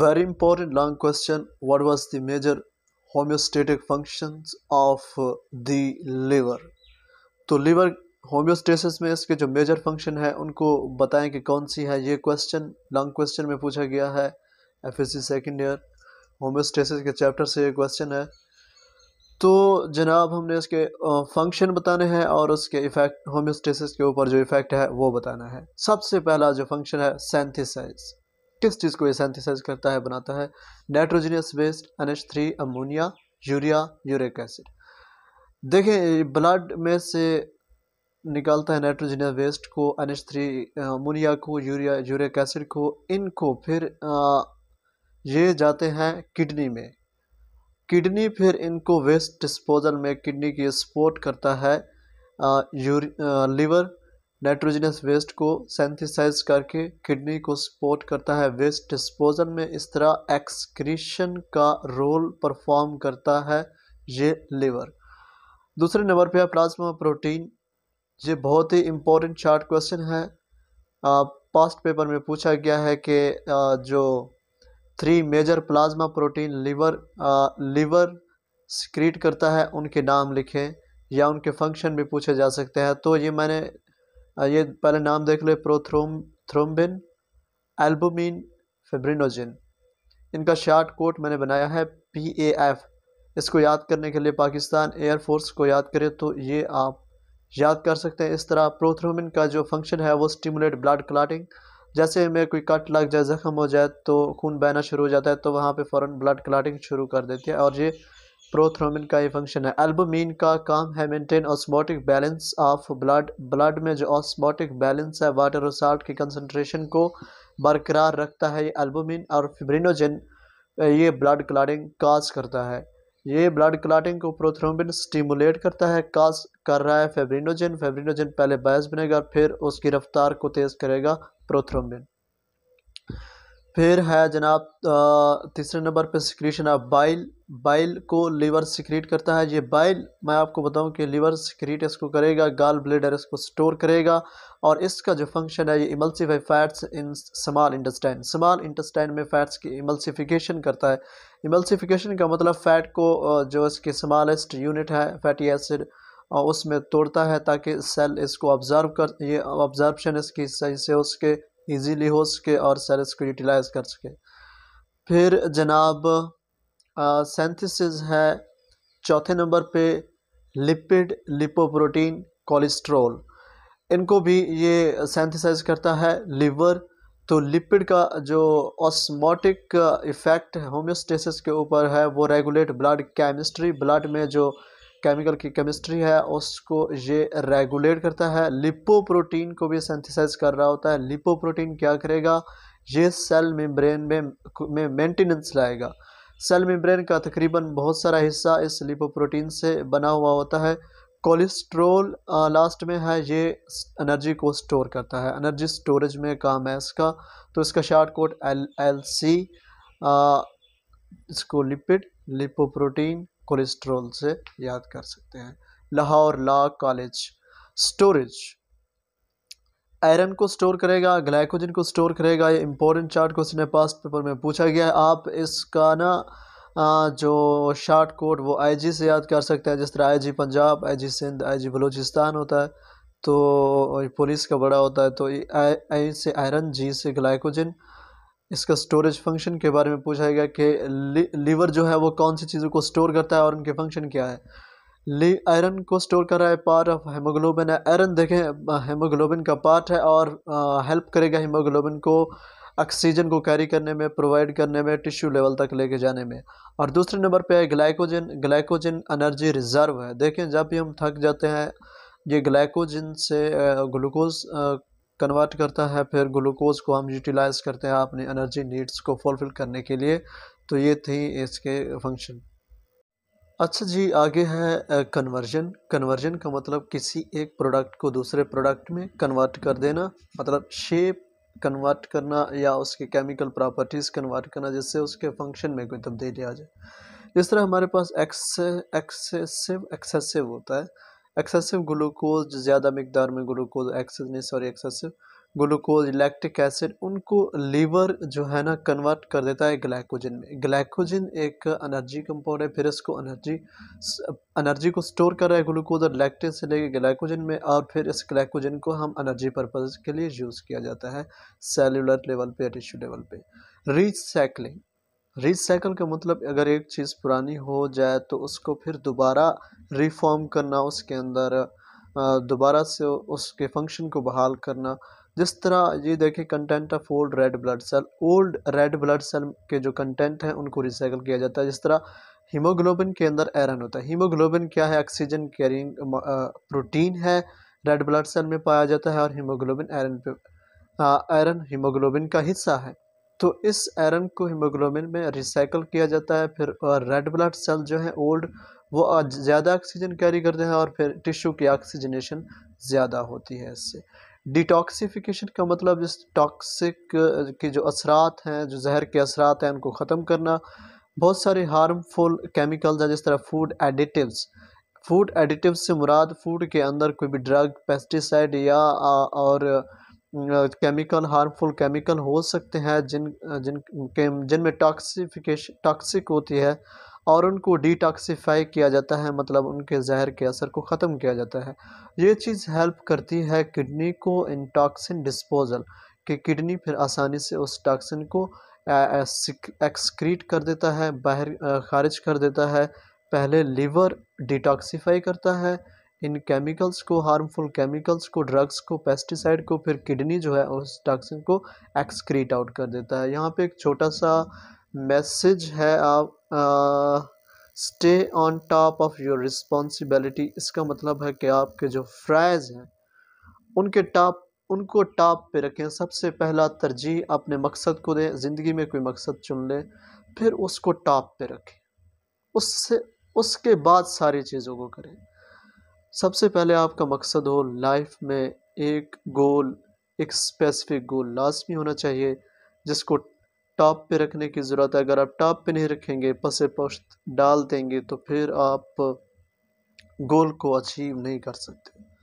Very important long question. What was the major homeostatic functions of uh, the liver? तो liver homeostasis में इसके जो major function है उनको बताएं कि कौन सी है ये क्वेश्चन लॉन्ग क्वेश्चन में पूछा गया है F S C second year homeostasis के चैप्टर से ये क्वेश्चन है तो जनाब हमने इसके फंक्शन बताने हैं और उसके इफ़ेक्ट होम्योस्टेसिस के ऊपर जो इफ़ेक्ट है वो बताना है सबसे पहला जो फंक्शन है सेंथिसाइज़ किस चीज़ को ये सेंथिसाइज करता है बनाता है nitrogenous waste N three ammonia urea uric acid देखें ब्लड में से निकालता है नाइट्रोजनियस वेस्ट को एन थ्री अमोनिया को यूरिया यूरिक एसिड को इनको फिर आ, ये जाते हैं किडनी में किडनी फिर इनको वेस्ट डिस्पोजल में किडनी की सपोर्ट करता है यूर लिवर नाइट्रोजनस वेस्ट को सेंथिसाइज करके किडनी को सपोर्ट करता है वेस्ट डिस्पोजल में इस तरह एक्सक्रीशन का रोल परफॉर्म करता है ये लिवर दूसरे नंबर पे है प्लाज्मा प्रोटीन ये बहुत ही इम्पोर्टेंट शार्ट क्वेश्चन है पास्ट पेपर में पूछा गया है कि जो three major plasma protein liver liver secrete करता है उनके नाम लिखें या उनके फंक्शन भी पूछे जा सकते हैं तो ये मैंने ये पहले नाम देख ले प्रोथ्रोम थ्रोम्बिन एल्बोमिन फेब्रिनोजिन इनका शार्ट कोट मैंने बनाया है पी ए एफ इसको याद करने के लिए पाकिस्तान एयरफोर्स को याद करें तो ये आप याद कर सकते हैं इस तरह प्रोथ्रोमिन का जो फंक्शन है वो स्टिमुलेट ब्लड क्लाटिंग जैसे हमें कोई कट लग जाए ज़ख्म हो जाए तो खून बहना शुरू हो जाता है तो वहाँ पे फ़ौरन ब्लड क्लाटिंग शुरू कर देती है और ये प्रोथ्रोमिन का ये फंक्शन है एल्बोमिन का काम है maintain osmotic balance of blood blood में जो ऑस्मोटिक बैलेंस है वाटर और साल्ट की कंसनट्रेशन को बरकरार रखता है ये एल्बोमिन और फिब्रिनोजन ये ब्लड क्लाटिंग काज करता है ये ब्लड क्लाटिंग को प्रोथ्रोमिन स्टिमुलेट करता है काज कर रहा है फेब्रिनोजन फेब्रिनोजन पहले बायस बनेगा फिर उसकी रफ्तार को तेज़ करेगा प्रोथ्रोमिन फिर है जनाब तीसरे नंबर पे सिक्रीशन ऑफ बाइल बाइल को लीवर सिक्रीट करता है ये बाइल मैं आपको बताऊं कि लीवर सिक्रीट इसको करेगा गाल ब्लेडर इसको स्टोर करेगा और इसका जो फंक्शन है ये इमल्सीफाई फैट्स इन समाल इंटस्टाइन समाल इंटस्टाइन में फैट्स की इमल्सीफिकेशन करता है इमल्सीफिकेशन का मतलब फ़ैट को जो इसके स्मॉलेस्ट यूनिट है फैटी एसिड उसमें तोड़ता है ताकि सेल इसको ऑब्ज़र्व कर ये ऑब्ज़र्बशन इसकी सही से उसके ईजीली हो सके और सेल्स को यूटिलाइज कर सके फिर जनाब सेंथिसिस है चौथे नंबर पे लिपिड लिपोप्रोटीन कोलेस्ट्रोल इनको भी ये सेंथिसाइज करता है लिवर तो लिपिड का जो ऑस्मोटिक इफ़ेक्ट होम्योस्टेसिस के ऊपर है वो रेगुलेट ब्लड केमिस्ट्री ब्लड में जो केमिकल की केमिस्ट्री है उसको ये रेगुलेट करता है लिपोप्रोटीन को भी सेंथिसाइज कर रहा होता है लिपोप्रोटीन क्या करेगा ये सेल मेम्ब्रेन में में मेंटेनेंस लाएगा सेल मेम्ब्रेन का तकरीबन बहुत सारा हिस्सा इस लिपोप्रोटीन से बना हुआ होता है कोलेस्ट्रोल लास्ट में है ये एनर्जी को स्टोर करता है एनर्जी स्टोरेज में काम है इसका तो इसका short code L L C इसको लिपिड लिपोप्रोटीन कोलेस्ट्रोल से याद कर सकते हैं Lahore law college storage iron को स्टोर करेगा ग्लाइकोजन को स्टोर करेगा ये इंपॉर्टेंट चार्ट क्वेश्चन है पास्ट पेपर में पूछा गया है आप इसका ना जो शार्ट कोड वो आईजी से याद कर सकते हैं जिस तरह IG Punjab IG Sindh IG Balochistan होता है तो पुलिस का बड़ा होता है तो आई से आयरन जी से ग्लाइकोजन इसका स्टोरेज फंक्शन के बारे में पूछा गया कि लीवर जो है वो कौन सी चीज़ों को स्टोर करता है और उनके फंक्शन क्या है ली आयरन को स्टोर कर रहा है पार्ट ऑफ हेमोग्लोबिन है आयरन देखें हेमोग्लोबिन का पार्ट है और हेल्प करेगा हेमोग्लोबिन को ऑक्सीजन को कैरी करने में प्रोवाइड करने में टिश्यू लेवल तक लेके जाने में और दूसरे नंबर पे है ग्लाइकोजन ग्लाइकोजन एनर्जी रिज़र्व है देखें जब भी हम थक जाते हैं ये ग्लाइकोजन से ग्लूकोज कन्वर्ट करता है फिर ग्लूकोज को हम यूटिलाइज करते हैं अपने एनर्जी नीड्स को फुलफिल करने के लिए तो ये थी इसके फंक्शन अच्छा जी आगे है कन्वर्जन कन्वर्जन का मतलब किसी एक प्रोडक्ट को दूसरे प्रोडक्ट में कन्वर्ट कर देना मतलब शेप कन्वर्ट करना या उसके केमिकल प्रॉपर्टीज़ कन्वर्ट करना जिससे उसके फंक्शन में कोई तब्दीली आ जाए जिस तरह हमारे पास एक्सेसिव एक्सेसिव होता है एक्सेसिव ग्लूकोज ज़्यादा मकदार में glucose excess sorry excessive glucose lactic acid उनको लीवर जो है ना कन्वर्ट कर देता है ग्लाइकोजन में ग्लाइकोजन एक एनर्जी कंपाउंड है फिर इसको एनर्जी एनर्जी को स्टोर कर रहा है ग्लूकोज और लैक्टिक से लेके ग्लाइकोजन में और फिर इस ग्लाइकोजन को हम एनर्जी पर्पज के लिए यूज़ किया जाता है सेलुलर लेवल पे या टिश्यू लेवल पे रीसाइकलिंग रिसाइकल का मतलब अगर एक चीज़ पुरानी हो जाए तो उसको फिर दोबारा रिफॉर्म करना उसके अंदर दोबारा से उसके फंक्शन को बहाल करना जिस तरह ये देखें content of old red blood cell old red blood cell के जो कंटेंट हैं उनको रिसाइकल किया जाता है जिस तरह हीमोग्लोबिन के अंदर आयरन होता है हीमोग्लोबिन क्या है ऑक्सीजन कैरिंग प्रोटीन है रेड ब्लड सेल में पाया जाता है और हीमोग्लोबिन आयरन पे आयरन हीमोग्लोबिन का हिस्सा है तो इस आयरन को हीमोग्लोबिन में रिसाइकल किया जाता है फिर रेड ब्लड सेल जो है ओल्ड वो ज़्यादा ऑक्सीजन कैरी करते हैं और फिर टिश्यू की ऑक्सीजनेशन ज़्यादा होती है इससे डिटॉक्सीफिकेशन का मतलब इस टॉक्सिक के जो असरात हैं जो जहर के असरात हैं उनको ख़त्म करना बहुत सारे हार्मफुल केमिकल्स हैं जिस तरह फूड एडिटिव्स फूड एडिटिव्स से मुराद फूड के अंदर कोई भी ड्रग पेस्टिसाइड या और केमिकल हार्मफुल केमिकल हो सकते हैं जिन जिन के जिनमें टॉक्सिफिकेशन टॉक्सिक होती है और उनको डिटॉक्सीफाई किया जाता है मतलब उनके जहर के असर को ख़त्म किया जाता है ये चीज़ हेल्प करती है किडनी को इन टॉक्सिन डिस्पोजल कि किडनी फिर आसानी से उस टॉक्सिन को एक्सक्रीट कर देता है बाहर खारिज कर देता है पहले लीवर डिटॉक्सीफाई करता है इन केमिकल्स को हार्मफुल केमिकल्स को ड्रग्स को पेस्टिसाइड को फिर किडनी जो है उस टॉक्सिन को एक्सक्रीट आउट कर देता है यहाँ पे एक छोटा सा मैसेज है आप stay on top of your responsibility इसका मतलब है कि आपके जो फ्राइज हैं उनके टॉप उनको टॉप पे रखें सबसे पहला तरजीह अपने मकसद को दें ज़िंदगी में कोई मकसद चुन लें फिर उसको टॉप पे रखें उससे उसके बाद सारी चीज़ों को करें सबसे पहले आपका मकसद हो लाइफ में एक गोल एक स्पेसिफिक गोल लाजमी होना चाहिए जिसको टॉप पे रखने की ज़रूरत है अगर आप टॉप पे नहीं रखेंगे पसे पश्त डाल देंगे तो फिर आप गोल को अचीव नहीं कर सकते